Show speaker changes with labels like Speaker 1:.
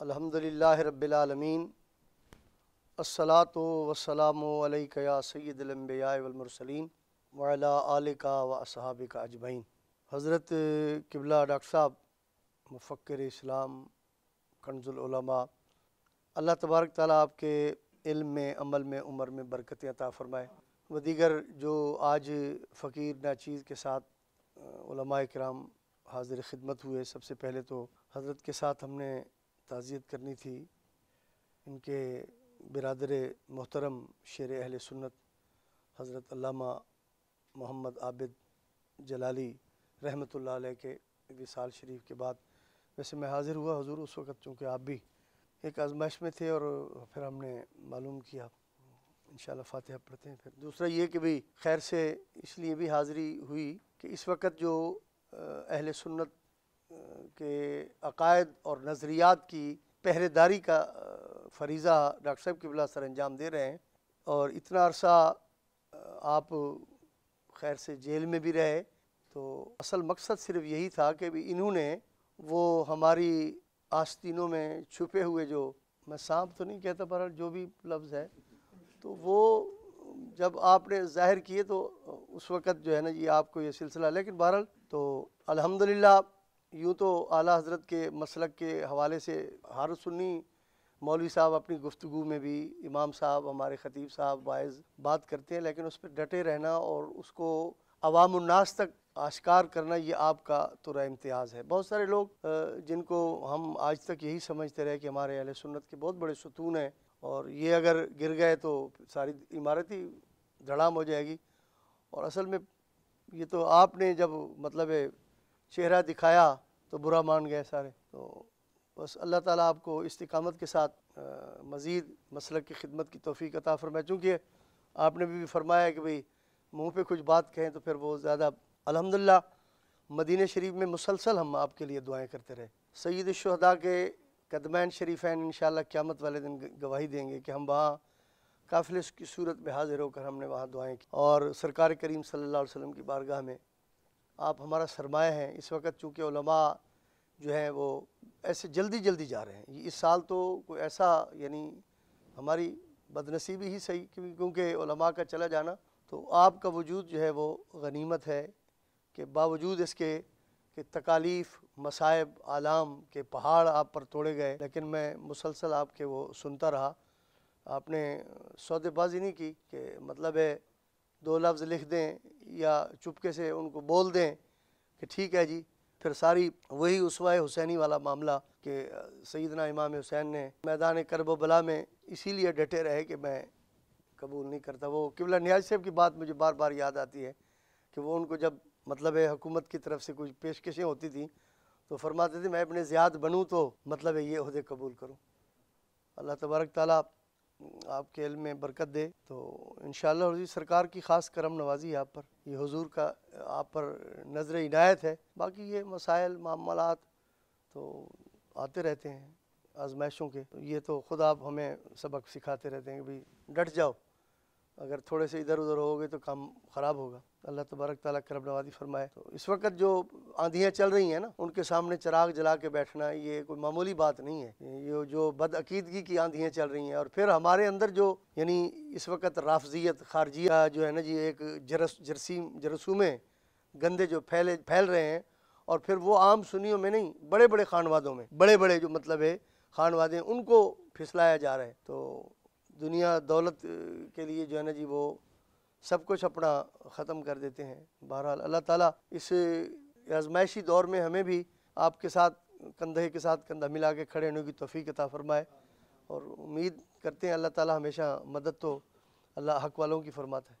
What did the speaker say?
Speaker 1: आलमीन रबालमीन असलात अलैका या सैदम्बियामरसलिन वाला आल का व व असहाबिका अजमईन हज़रत किबला डॉक्टर साहब मुफ़र इस्लाम उलमा अल्लाह तबारक ताली आपके इल्म में अमल में उम्र में बरकतें अता फ़रमाए व दीगर जो आज फ़कीर नाचीज़ के साथ कराम हाजिर ख़िदमत हुए सबसे पहले तो हज़रत के साथ हमने ताज़ियत करनी थी इनके बिरदर मोहतरम शेर अहल सुन्नत हज़रत मोहम्मद आबिद जलाली रहमत ला के विसाल शरीफ के बाद वैसे मैं हाज़िर हुआ हजूर उस वक़्त चूँकि आप भी एक आजमाइश में थे और फिर हमने मालूम किया इन फातिहा पढ़ते हैं फिर दूसरा ये कि भाई खैर से इसलिए भी हाज़िरी हुई कि इस वक्त जो अहल सुन्नत के अकायद और नज़रियात की पहरेदारी का फरीज़ा डॉक्टर साहब किबला सर अंजाम दे रहे हैं और इतना अरसा आप खैर से जेल में भी रहे तो असल मकसद सिर्फ यही था कि भी इन्होंने वो हमारी आस्तीनों में छुपे हुए जो मैं सांप तो नहीं कहता पर जो भी लफ्ज़ है तो वो जब आपने जाहिर किए तो उस वक़्त जो है ना ये आपको ये सिलसिला लेकिन बहरहाल तो अल्हम्दुलिल्लाह यूँ तो आला हजरत के मसलक के हवाले से हर सुन्नी मौलवी साहब अपनी गुफ्तु में भी इमाम साहब हमारे ख़तीब साहब वाइज बात करते हैं लेकिन उस पर डटे रहना और उसको अवामनास तक आश्कार करना ये आपका तुरा इम्तियाज़ है बहुत सारे लोग जिनको हम आज तक यही समझते रहे कि हमारे अहल सुन्नत के बहुत बड़े सतून हैं और ये अगर गिर गए तो सारी इमारत ही धड़ाम हो जाएगी और असल में ये तो आपने जब मतलब चेहरा दिखाया तो बुरा मान गए सारे तो बस अल्लाह ताला आपको इस्तकामत के साथ मज़ीद मसल की खिदमत की तोफ़ी अता फरमाए चूँकि आपने भी, भी फरमाया कि भाई मुँह पे कुछ बात कहें तो फिर वो ज़्यादा अलहमदिल्ला मदीन शरीफ में मुसलसल हम आपके लिए दुआएँ करते रहे सईद शहदा के कदमैन शरीफ़ैन इन क़्यामत वाले दिन गवाही देंगे कि हम वहाँ काफिले की सूरत में हाजिर होकर हमने वहाँ दुआएँ की और सरकार करीम सल्ला वसम की बारगाह में आप हमारा सरमाया हैं इस वक्त चूँकि जो हैं वो ऐसे जल्दी जल्दी जा रहे हैं इस साल तो कोई ऐसा यानी हमारी बदनसीबी ही सही क्योंकि क्योंकि का चला जाना तो आपका वजूद जो है वो गनीमत है कि बावजूद इसके कि तकालीफ़ मसायब आलाम के पहाड़ आप पर तोड़े गए लेकिन मैं मुसलसल आपके वो सुनता रहा आपने सौदेबाजी नहीं की कि मतलब है दो लफ्ज़ लिख दें या चुपके से उनको बोल दें कि ठीक है जी फिर सारी वही उसवा हुसैनी वाला मामला कि सईदना इमाम हुसैन ने मैदान करब बला में इसीलिए डटे रहे कि मैं कबूल नहीं करता वो किबला न्याज साहब की बात मुझे बार बार याद आती है कि वो उनको जब मतलब है हुकूमत की तरफ से कुछ पेशकशें होती थी तो फरमाते थे मैं अपने ज़्याद बनूँ तो मतलब है ये अहदे कबूल करूँ अल्लाह तबारक ताली आपके इल में बरकत दे तो इन हजी सरकार की ख़ास करम नवाजी है आप पर ये हजूर का आप पर नज़र इनायत है बाकी ये मसाइल मामला तो आते रहते हैं आजमाइशों के तो ये तो खुद आप हमें सबक सिखाते रहते हैं कि भाई डट जाओ अगर थोड़े से इधर उधर होगे तो काम ख़राब होगा अल्लाह तबारक ताली करम नवाजी फरमाए तो इस वक्त जो आंधियाँ चल रही हैं ना उनके सामने चिराग जला के बैठना ये कोई मामूली बात नहीं है ये जो बदअकीदगी की आंधियाँ चल रही हैं और फिर हमारे अंदर जो यानी इस वक्त राफजियत खारजिया जो है ना जी एक जरस जरसीम जरसूमें गंदे जो फैले फैल रहे हैं और फिर वो आम सुनियों में नहीं बड़े बड़े खानवादों में बड़े बड़े जो मतलब है खानवादे उनको फिसलाया जा रहा है तो दुनिया दौलत के लिए जो है ना जी वो सब कुछ अपना ख़त्म कर देते हैं बहरहाल अल्लाह ताला इस आजमाइशी दौर में हमें भी आपके साथ कंधे के साथ कंधा मिला के खड़े होने की तोफ़ी कता फ़रमाए और उम्मीद करते हैं अल्लाह ताला हमेशा मदद तो अल्लाह हक वालों की फरमाता है